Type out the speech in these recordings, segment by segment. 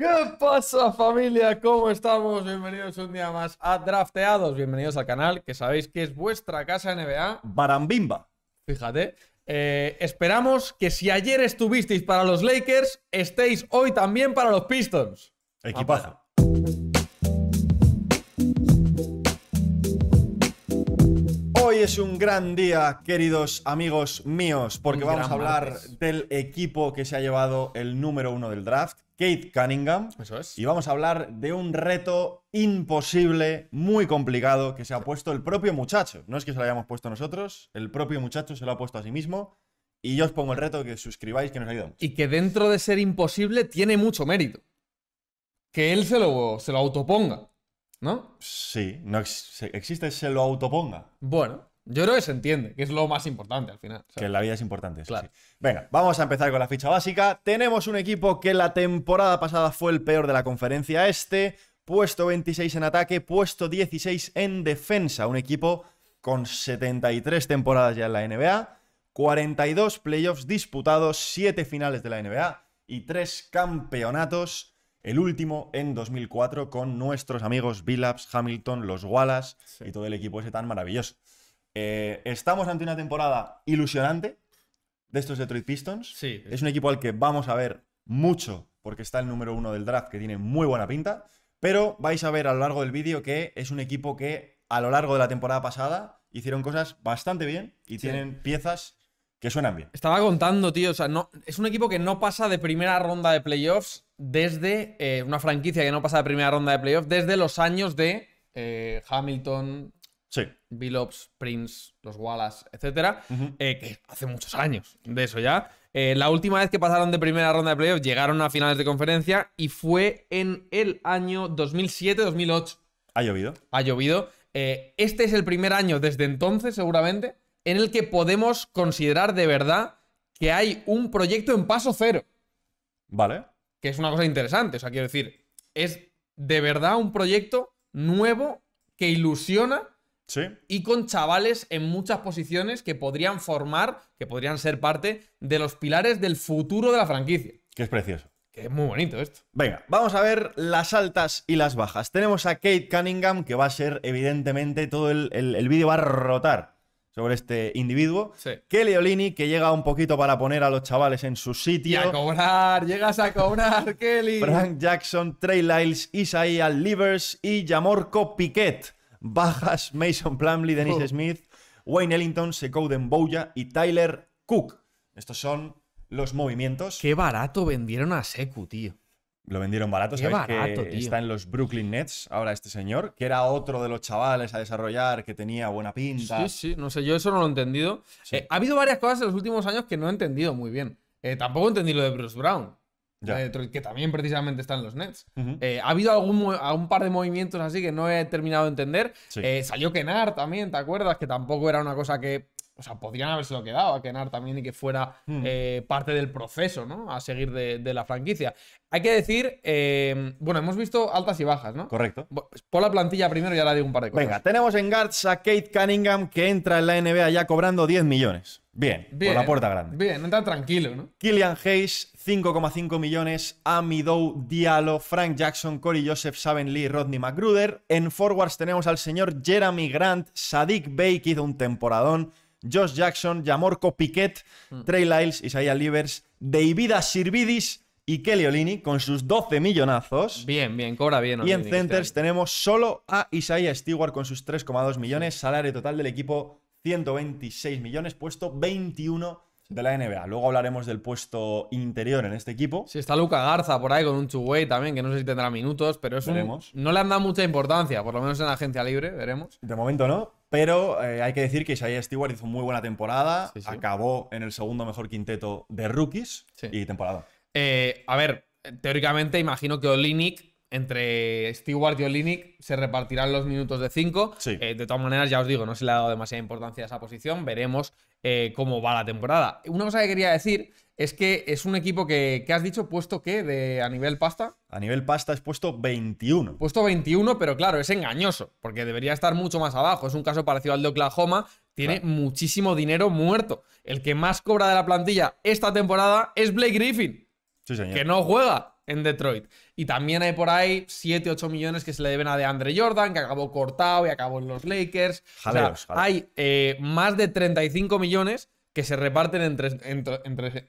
¿Qué pasa familia? ¿Cómo estamos? Bienvenidos un día más a Drafteados. Bienvenidos al canal, que sabéis que es vuestra casa NBA. Barambimba. Fíjate. Eh, esperamos que si ayer estuvisteis para los Lakers, estéis hoy también para los Pistons. Equipazo. es un gran día, queridos amigos míos, porque vamos a hablar del equipo que se ha llevado el número uno del draft, Kate Cunningham. Eso es. Y vamos a hablar de un reto imposible, muy complicado, que se ha puesto el propio muchacho. No es que se lo hayamos puesto nosotros, el propio muchacho se lo ha puesto a sí mismo. Y yo os pongo el reto que suscribáis, que nos ayuda Y que dentro de ser imposible tiene mucho mérito. Que él se lo, se lo autoponga, ¿no? Sí, no existe se lo autoponga. Bueno, yo creo que se entiende, que es lo más importante al final. Que en la vida es importante. sí. Venga, vamos a empezar con la ficha básica. Tenemos un equipo que la temporada pasada fue el peor de la conferencia este, puesto 26 en ataque, puesto 16 en defensa. Un equipo con 73 temporadas ya en la NBA, 42 playoffs disputados, 7 finales de la NBA y 3 campeonatos. El último en 2004 con nuestros amigos Billups, Hamilton, los Wallace y todo el equipo ese tan maravilloso. Eh, estamos ante una temporada ilusionante de estos Detroit Pistons. Sí. Es un equipo al que vamos a ver mucho porque está el número uno del draft que tiene muy buena pinta. Pero vais a ver a lo largo del vídeo que es un equipo que a lo largo de la temporada pasada hicieron cosas bastante bien y tienen piezas que suenan bien. Estaba contando, tío, sea, no, es un equipo que no pasa de primera ronda de playoffs desde eh, una franquicia que no pasa de primera ronda de playoffs desde los años de eh, Hamilton, Billups, Prince, los Wallace, etcétera, eh, que hace muchos años de eso ya. Eh, la última vez que pasaron de primera ronda de playoff llegaron a finales de conferencia y fue en el año 2007-2008. Ha llovido. Ha llovido. Eh, este es el primer año desde entonces, seguramente, en el que podemos considerar de verdad que hay un proyecto en paso cero. Vale. Que es una cosa interesante. O sea, quiero decir, es de verdad un proyecto nuevo que ilusiona y con chavales en muchas posiciones que podrían formar, que podrían ser parte de los pilares del futuro de la franquicia. Que es precioso. Que es muy bonito esto. Venga, vamos a ver las altas y las bajas. Tenemos a Kate Cunningham, que va a ser, evidentemente, todo el, vídeo va a rotar sobre este individuo. Kelly Olini, que llega un poquito para poner a los chavales en su sitio. a cobrar, llegas a cobrar, Kelly. Frank Jackson, Trey Lyles, Isaiah Livers y Yamorco Piquet bajas Mason Plumley, Dennis oh. Smith, Wayne Ellington, Sekou Bouya y Tyler Cook. Estos son los movimientos. Qué barato vendieron a Seku, tío. Lo vendieron barato, está en los Brooklyn Nets ahora este señor, que era otro de los chavales a desarrollar, que tenía buena pinta. Sí, sí, no sé, yo eso no lo he entendido. Eh, ha habido varias cosas en los últimos años que no he entendido muy bien. Eh, tampoco entendí lo de Bruce Brown. Eh, que también precisamente están en los Nets. Eh, ha habido algún, par de movimientos así que no he terminado de entender. Eh, salió Kenar también, ¿te acuerdas? Que tampoco era una cosa que o sea, podrían lo quedado a Kenar también y que fuera hmm. eh, parte del proceso, ¿no? A seguir de, la franquicia. Hay que decir, eh, bueno, hemos visto altas y bajas, ¿no? Correcto. Por la plantilla primero ya ahora digo un par de cosas. Venga, tenemos en guards a Kate Cunningham que entra en la NBA ya cobrando 10 millones. Bien, bien por la puerta grande. Bien, entra tranquilo, ¿no? Killian Hayes, 5,5 millones. Amidou Diallo, Frank Jackson, Corey Joseph, Saben Lee, Rodney McGruder. En forwards tenemos al señor Jeremy Grant, Sadik Bey, que hizo un temporadón. Josh Jackson, Yamorco Piquet, mm. Trey Lyles, Isaiah Livers, David Sirvidis y Kelly Olini con sus 12 millonazos. Bien, bien, cobra bien. y en centers tenemos solo a Isaiah Stewart con sus 3,2 millones, salario total del equipo 126 millones, puesto 21 de la NBA. Luego hablaremos del puesto interior en este equipo. Sí, está Luca Garza por ahí con un two-way también, que no sé si tendrá minutos, pero eso No le han dado mucha importancia, por lo menos en la agencia libre, veremos. De momento no, pero eh, hay que decir que Isaiah Stewart hizo muy buena temporada, acabó en el segundo mejor quinteto de rookies y temporada. Eh, a ver, teóricamente imagino que Olinik, entre Stewart y Olinick, se repartirán los minutos de 5. Eh, de todas maneras, ya os digo, no se le ha dado demasiada importancia a esa posición, veremos cómo va la temporada. Una cosa que quería decir es que es un equipo que, ¿qué has dicho? ¿Puesto qué a nivel pasta? A nivel pasta es puesto 21. Puesto 21, pero claro, es engañoso, porque debería estar mucho más abajo. Es un caso parecido al de Oklahoma, tiene muchísimo dinero muerto. El que más cobra de la plantilla esta temporada es Blake Griffin, que no juega en Detroit. Y también hay por ahí 7, 8 millones que se le deben a DeAndre Jordan, que acabó cortado y acabó en los Lakers. Hay eh, más de 35 millones que se reparten entre.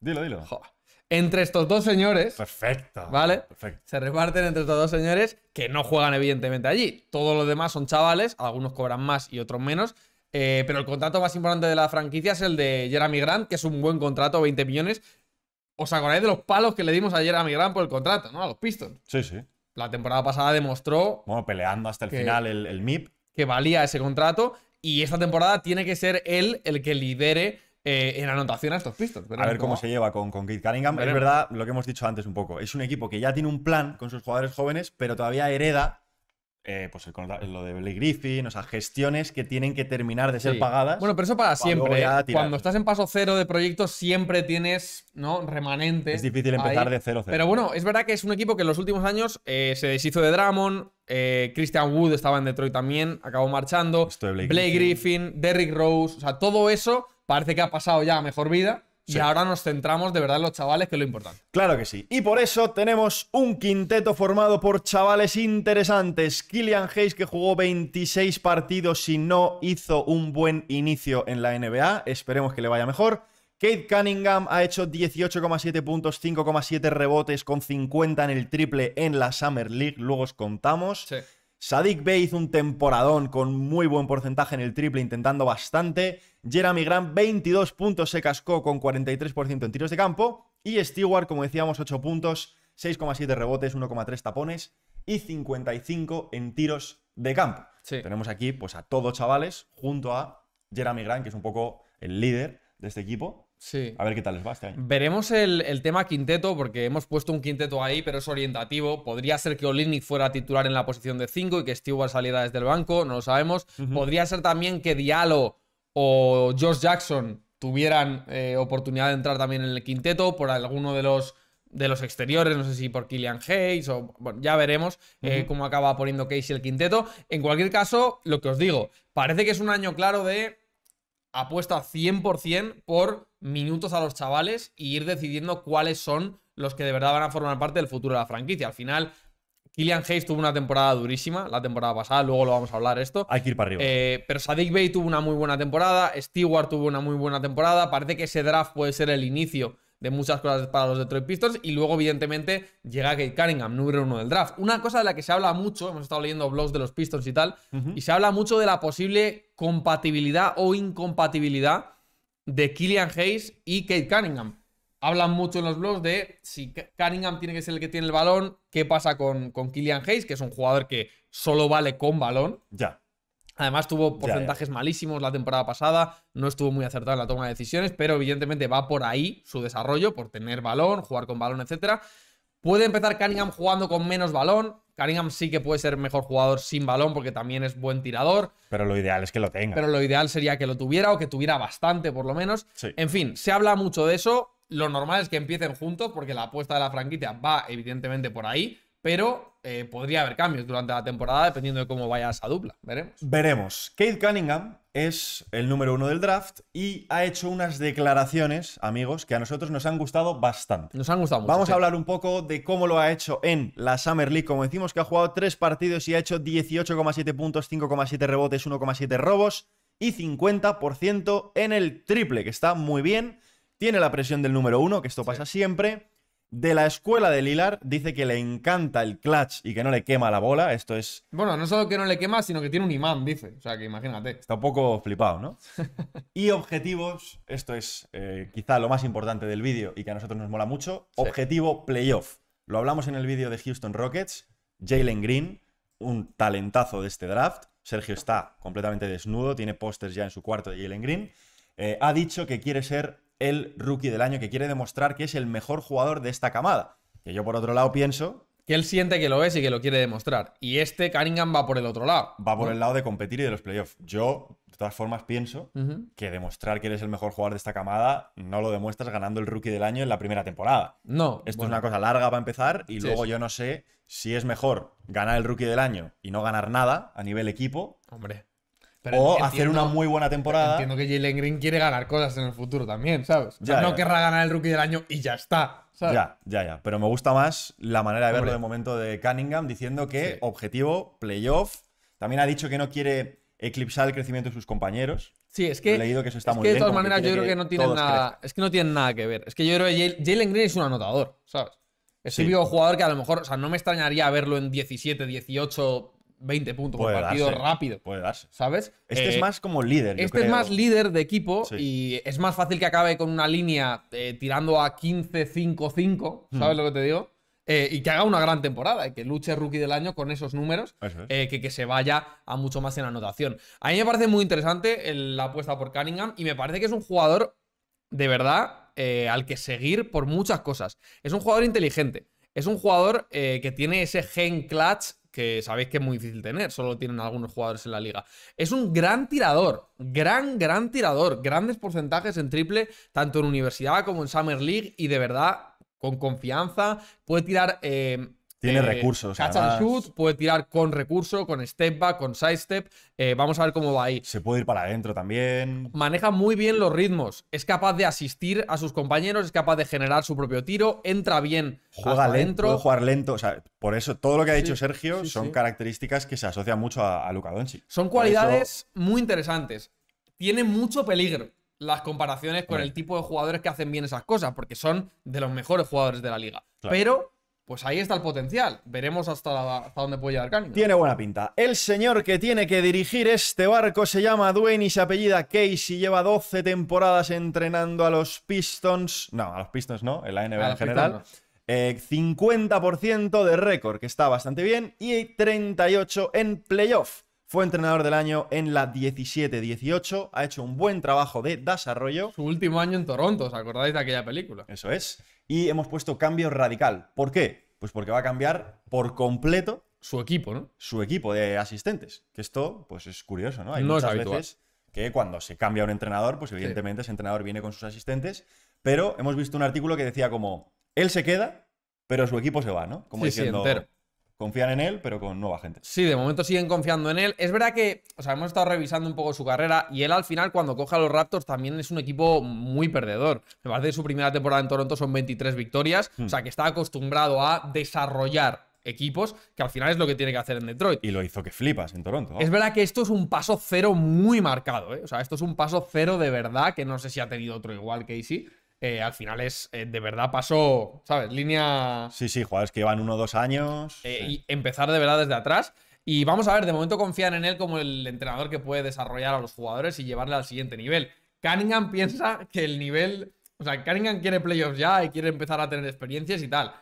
dilo, dilo. entre estos dos señores. Perfecto. ¿Vale? Perfecto. Se reparten entre estos dos señores que no juegan, evidentemente, allí. Todos los demás son chavales, algunos cobran más y otros menos. Eh, pero el contrato más importante de la franquicia es el de Jeremy Grant, que es un buen contrato, 20 millones. ¿Os acordáis de los palos que le dimos a Jeremy Grant por el contrato, ¿no? A los Pistons. Sí, sí. La temporada pasada demostró. Bueno, peleando hasta el final el, el MIP. Que valía ese contrato. Y esta temporada tiene que ser él el que lidere eh, en anotación a estos Pistons. a ver cómo, se lleva con, Kate Cunningham. Es verdad lo que hemos dicho antes un poco. Es un equipo que ya tiene un plan con sus jugadores jóvenes, pero todavía hereda eh, pues lo de Blake Griffin, o sea, gestiones que tienen que terminar de ser pagadas. Bueno, pero eso para, siempre. ¿eh? Cuando estás en paso cero de proyectos, siempre tienes ¿no? remanentes. Es difícil empezar de cero, Pero bueno, es verdad que es un equipo que en los últimos años eh, se deshizo de Dramon, Christian Wood estaba en Detroit también, acabó marchando. Blake, Griffin, Griffin Derrick Rose, o sea, todo eso parece que ha pasado ya a mejor vida. Y ahora nos centramos de verdad en los chavales, que es lo importante. Claro que sí. Y por eso tenemos un quinteto formado por chavales interesantes. Killian Hayes, que jugó 26 partidos y no hizo un buen inicio en la NBA. Esperemos que le vaya mejor. Kate Cunningham ha hecho 18,7 puntos, 5,7 rebotes con 50 en el triple en la Summer League. Luego os contamos. Sadik Bey hizo un temporadón con muy buen porcentaje en el triple, intentando bastante. Jeremy Grant, 22 puntos, se cascó con 43% en tiros de campo. Y Stewart, como decíamos, 8 puntos, 6,7 rebotes, 1,3 tapones y 55 en tiros de campo. Tenemos aquí pues, a todos chavales junto a Jeremy Grant, que es un poco el líder de este equipo. A ver qué tal les va este Veremos el, tema quinteto, porque hemos puesto un quinteto ahí, pero es orientativo. Podría ser que Olinick fuera titular en la posición de 5 y que Stewart saliera desde el banco, no lo sabemos. Podría ser también que Diallo o Josh Jackson tuvieran eh, oportunidad de entrar también en el quinteto por alguno de los de los exteriores, no sé si por Killian Hayes o ya veremos eh, cómo acaba poniendo Casey el quinteto. En cualquier caso, lo que os digo, parece que es un año claro de apuesta 100% por minutos a los chavales y ir decidiendo cuáles son los que de verdad van a formar parte del futuro de la franquicia. Al final, Killian Hayes tuvo una temporada durísima la temporada pasada, luego lo vamos a hablar esto. Hay que ir para arriba. Eh, pero Sadik Bay tuvo una muy buena temporada, Stewart tuvo una muy buena temporada, parece que ese draft puede ser el inicio de muchas cosas para los Detroit Pistons. Y luego, evidentemente, llega Kate Cunningham, número uno del draft. Una cosa de la que se habla mucho, hemos estado leyendo blogs de los Pistons y tal, y se habla mucho de la posible compatibilidad o incompatibilidad de Killian Hayes y Kate Cunningham. Hablan mucho en los blogs de si Cunningham tiene que ser el que tiene el balón, qué pasa con, con Killian Hayes, que es un jugador que solo vale con balón. Ya. Además tuvo porcentajes malísimos la temporada pasada, no estuvo muy acertado en la toma de decisiones, pero evidentemente va por ahí su desarrollo, por tener balón, jugar con balón, etc. Puede empezar Cunningham jugando con menos balón. Cunningham sí que puede ser mejor jugador sin balón porque también es buen tirador. Pero lo ideal es que lo tenga. Pero lo ideal sería que lo tuviera o que tuviera bastante por lo menos. En fin, se habla mucho de eso. Lo normal es que empiecen juntos porque la apuesta de la franquicia va evidentemente por ahí, pero eh, podría haber cambios durante la temporada dependiendo de cómo vaya a dupla. Veremos. Veremos. Kate Cunningham es el número uno del draft y ha hecho unas declaraciones, amigos, que a nosotros nos han gustado bastante. Nos han gustado mucho. Vamos a hablar un poco de cómo lo ha hecho en la Summer League. Como decimos, que ha jugado tres partidos y ha hecho 18,7 puntos, 5,7 rebotes, 1,7 robos y 50% en el triple, que está muy bien. Tiene la presión del número uno, que esto pasa siempre de la escuela de Lilar dice que le encanta el clutch y que no le quema la bola. Esto es. Bueno, no solo que no le quema, sino que tiene un imán, dice. O sea, que imagínate. Está un poco flipado, ¿no? y objetivos, esto es eh, quizá lo más importante del vídeo y que a nosotros nos mola mucho. Objetivo playoff. Lo hablamos en el vídeo de Houston Rockets. Jalen Green, un talentazo de este draft. Sergio está completamente desnudo, tiene pósters ya en su cuarto de Jalen Green. Eh, ha dicho que quiere ser el rookie del año, que quiere demostrar que es el mejor jugador de esta camada. Que yo, por otro lado, pienso. Que él siente que lo es y que lo quiere demostrar. Y este Cunningham va por el otro lado. Va por el lado de competir y de los playoffs. Yo, de todas formas, pienso que demostrar que eres el mejor jugador de esta camada no lo demuestras ganando el rookie del año en la primera temporada. No. Esto es una cosa larga para empezar y luego yo no sé si es mejor ganar el rookie del año y no ganar nada a nivel equipo. Hombre o hacer una muy buena temporada. Entiendo que Jalen Green quiere ganar cosas en el futuro también, ¿sabes? Ya, no querrá ganar el rookie del año y ya está. Ya, ya, ya. Pero me gusta más la manera de verlo de momento de Cunningham diciendo que objetivo, playoff. También ha dicho que no quiere eclipsar el crecimiento de sus compañeros. Sí, es que. He leído que eso está es que de todas maneras, yo creo que, no tienen nada. Es que no tiene nada que ver. Es que yo creo que Jalen Green es un anotador, ¿sabes? Es un un jugador que a lo mejor, o sea, no me extrañaría verlo en 17, 18, 20 puntos partido rápido. Puede darse. ¿Sabes? Este es eh, más como líder. este es más líder de equipo y es más fácil que acabe con una línea eh, tirando a 15-5-5, hmm. ¿sabes lo que te digo? Eh, y que haga una gran temporada, y que luche rookie del año con esos números, que, que, se vaya a mucho más en anotación. A mí me parece muy interesante la apuesta por Cunningham y me parece que es un jugador de verdad al que seguir por muchas cosas. Es un jugador inteligente, es un jugador que tiene ese gen clutch que sabéis que es muy difícil tener, solo tienen algunos jugadores en la liga. Es un gran tirador, gran, gran tirador, grandes porcentajes en triple, tanto en universidad como en Summer League, y de verdad, con confianza, puede tirar eh, tiene eh, recursos. Catch shoot, puede tirar con recurso, con step back, con sidestep. Eh, vamos a ver cómo va ahí. Se puede ir para adentro también. Maneja muy bien los ritmos. Es capaz de asistir a sus compañeros, es capaz de generar su propio tiro, entra bien. Juega lento. Puede jugar lento. O sea, por eso todo lo que ha dicho Sergio son características que se asocian mucho a, Luca Donchi. Son cualidades muy interesantes. Tiene mucho peligro las comparaciones con el tipo de jugadores que hacen bien esas cosas, porque son de los mejores jugadores de la liga. Pero pues ahí está el potencial. Veremos hasta, dónde puede llegar Cunningham. Tiene buena pinta. El señor que tiene que dirigir este barco se llama Dwayne y se apellida Casey. Lleva 12 temporadas entrenando a los Pistons. No, a los Pistons no, en la NBA en general. 50% eh, de récord, que está bastante bien. Y 38 en playoff. Fue entrenador del año en la 17-18, ha hecho un buen trabajo de desarrollo. Su último año en Toronto, ¿os acordáis de aquella película? Eso es. Y hemos puesto cambio radical. ¿Por qué? Pues porque va a cambiar por completo. Su equipo, ¿no? Su equipo de asistentes. Que esto, pues es curioso, ¿no? Hay muchas veces que cuando se cambia un entrenador, pues evidentemente ese entrenador viene con sus asistentes. Pero hemos visto un artículo que decía como, él se queda, pero su equipo se va, ¿no? Como diciendo, sí, entero confían en él, pero con nueva gente. Sí, de momento siguen confiando en él. Es verdad que, o sea, hemos estado revisando un poco su carrera y él al final, cuando coge a los Raptors, también es un equipo muy perdedor. Me parece su primera temporada en Toronto son 23 victorias, o sea, hmm. que está acostumbrado a desarrollar equipos, que al final es lo que tiene que hacer en Detroit. Y lo hizo que flipas en Toronto. Es verdad que esto es un paso cero muy marcado, ¿eh? O sea, esto es un paso cero de verdad, que no sé si ha tenido otro igual, Casey eh, al final es, eh, de verdad pasó, ¿sabes? Línea... Sí, sí, jugadores que llevan uno o dos años. Eh, y empezar de verdad desde atrás. Y vamos a ver, de momento confían en él como el entrenador que puede desarrollar a los jugadores y llevarle al siguiente nivel. Cunningham piensa que el nivel... O sea, Cunningham quiere playoffs ya y quiere empezar a tener experiencias y tal.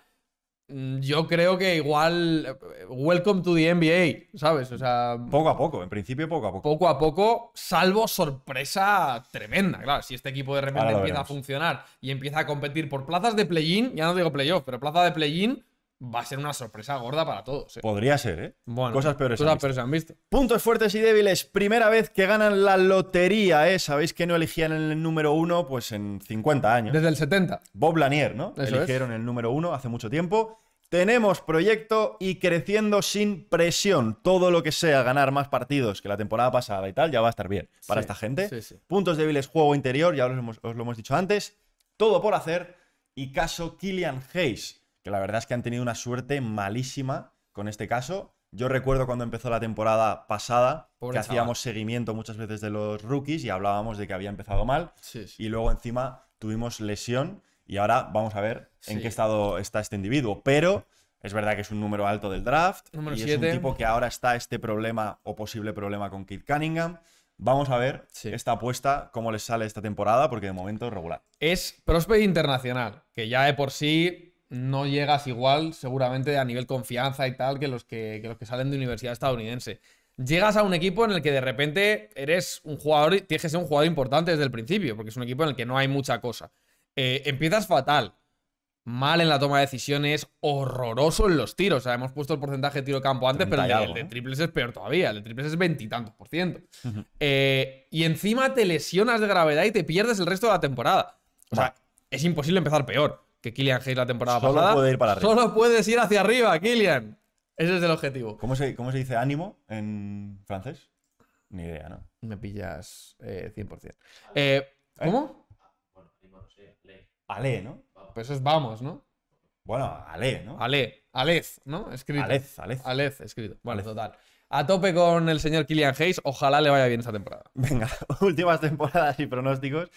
Mm, yo creo que igual. Eh, welcome to the NBA, ¿sabes? O sea. Mm, poco a poco, en principio poco a poco. Poco a poco, salvo sorpresa tremenda. Claro, si este equipo de repente empieza a funcionar y empieza a competir por plazas de play-in, ya no digo playoff, pero plaza de play-in, va a ser una sorpresa gorda para todos. ¿eh? Podría ser, ¿eh? cosas peores, cosas han visto. Puntos fuertes y débiles. Primera vez que ganan la lotería, ¿eh? Sabéis que no elegían el número uno, pues en 50 años. Desde el 70. Bob Lanier, ¿no? Eligieron el número uno hace mucho tiempo. Tenemos proyecto y creciendo sin presión. Todo lo que sea ganar más partidos que la temporada pasada y tal, ya va a estar bien para esta gente. Puntos débiles, juego interior, ya os, os lo hemos dicho antes. Todo por hacer. Y caso Killian Hayes que la verdad es que han tenido una suerte malísima con este caso. Yo recuerdo cuando empezó la temporada pasada que hacíamos seguimiento muchas veces de los rookies y hablábamos de que había empezado mal y luego encima tuvimos lesión y ahora vamos a ver en qué estado está este individuo. Pero es verdad que es un número alto del draft número y es un tipo que ahora está este problema o posible problema con Kit Cunningham. Vamos a ver esta apuesta, cómo les sale esta temporada, porque de momento es regular. Es prospect internacional, que ya de por sí no llegas igual, seguramente a nivel confianza y tal, que los que, los que salen de universidad estadounidense. Llegas a un equipo en el que de repente eres un jugador, tienes que ser un jugador importante desde el principio, porque es un equipo en el que no hay mucha cosa. Eh, empiezas fatal, mal en la toma de decisiones, horroroso en los tiros. O sea, hemos puesto el porcentaje de tiro campo antes, pero el de, triples es peor todavía. El de triples es veintitantos por ciento. Eh, y encima te lesionas de gravedad y te pierdes el resto de la temporada. O sea, es imposible empezar peor que Kylian Hayes la temporada pasada. Solo para arriba. Solo puedes ir hacia arriba, Kylian. Ese es el objetivo. ¿Cómo se, se dice ánimo en francés? Ni idea, ¿no? Me pillas 100%. Eh, eh, eh, eh, ¿Cómo? Bueno, no sé, Ale, ¿no? Pues es vamos, ¿no? Bueno, Ale, ¿no? Ale, Alez, ¿no? Escrito. Alez, Alez. Alez, escrito. Vale, total. A tope con el señor Kylian Hayes, ojalá le vaya bien esta temporada. Venga, últimas temporadas y pronósticos.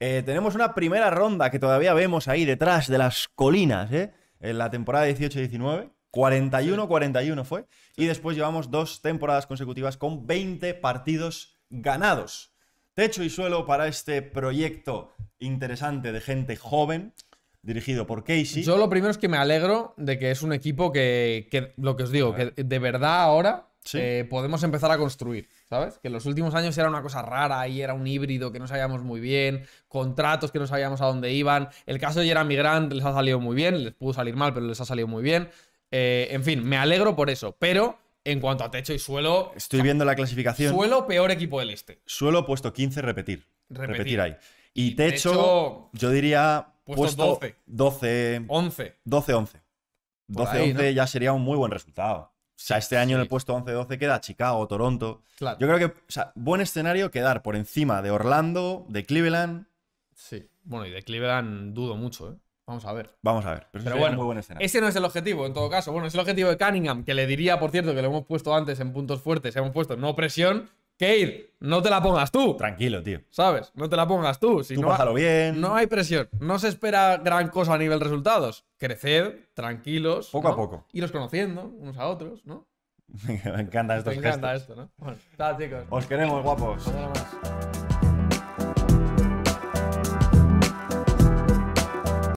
Eh, tenemos una primera ronda que todavía vemos ahí detrás de las colinas, ¿eh? En la temporada 18-19. 41-41 fue. Y después llevamos dos temporadas consecutivas con 20 partidos ganados. Techo y suelo para este proyecto interesante de gente joven, dirigido por Casey. Yo lo primero es que me alegro de que es un equipo que, que lo que os digo, que de verdad ahora eh, podemos empezar a construir, ¿sabes? Que en los últimos años era una cosa rara y era un híbrido que no sabíamos muy bien, contratos que no sabíamos a dónde iban. El caso de Jeremy Grant les ha salido muy bien, les pudo salir mal, pero les ha salido muy bien. Eh, en fin, me alegro por eso, pero en cuanto a techo y suelo. Estoy viendo la clasificación. Suelo, peor equipo del este. Suelo puesto 15, repetir. Repetir, ahí. Y, techo, yo diría. Puesto, 12. 12. 11. 12, 11. 12, 11 ya sería un muy buen resultado. O sea, este año en el puesto 11-12 queda Chicago, Toronto. Yo creo que, o sea, buen escenario quedar por encima de Orlando, de Cleveland. Sí. Bueno, y de Cleveland dudo mucho, ¿eh? Vamos a ver. Vamos a ver. Pero, bueno, muy buen escenario. ese no es el objetivo, en todo caso. Bueno, es el objetivo de Cunningham, que le diría, por cierto, que lo hemos puesto antes en puntos fuertes, hemos puesto no presión, ir, no te la pongas tú. Tranquilo, tío. ¿Sabes? No te la pongas tú. tú no bien. No hay presión. No se espera gran cosa a nivel resultados. Crecer, tranquilos. Poco a poco. los conociendo unos a otros, ¿no? Me encanta estos Me encanta esto, ¿no? Bueno, chicos. Os queremos, guapos.